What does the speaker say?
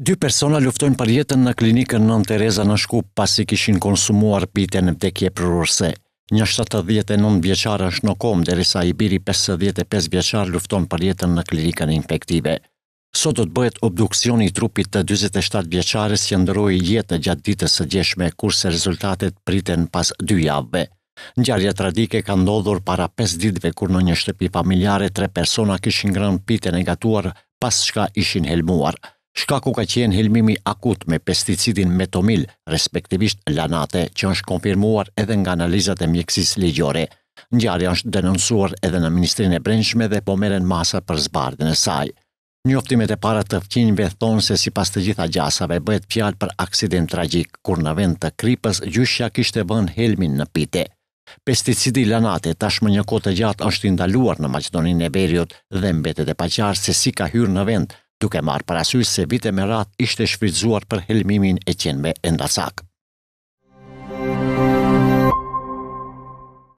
Dy persona luftojnë për jetën në klinikën Nën Tereza në Shkup pasi kishin konsumuar pite në vdekje prurëse. Një 79 vjeqarë është në kom, derisa i biri 55 vjeqarë lufton për jetën në klinikën infektive. Sot do të bëhet obduksion i trupit të 27 vjeqarës që ndëroj jetë gjatë ditës së gjeshme, kurse rezultatet priten pas dy javëve. Ngjarja tragjike ka ndodhur para 5 ditëve kur në një shtëpi familjare tre persona kishin ngrënë pite negatuar pas shka ishin helmuar shkaku ka qenë helmimi akut me pesticidin metomil, respektivisht lanate, që është konfirmuar edhe nga analizat e mjekësis ligjore. Njari është denonsuar edhe në Ministrinë e Brenshme dhe po meren masa për zbardin e saj. Njoftimet e para të fqinjve thonë se si pas të gjitha gjasave bëhet pjallë për aksident tragik, kur në vend të kripës kishtë kishte bën helmin në pite. Pesticidi lanate tashmë një kote gjatë është indaluar në Macedonin e Berjot dhe mbetet e paqarë se si ka hyrë në vend, duke marë parasysh se vite me ratë ishte shfridzuar për helmimin e qenë me endacakë.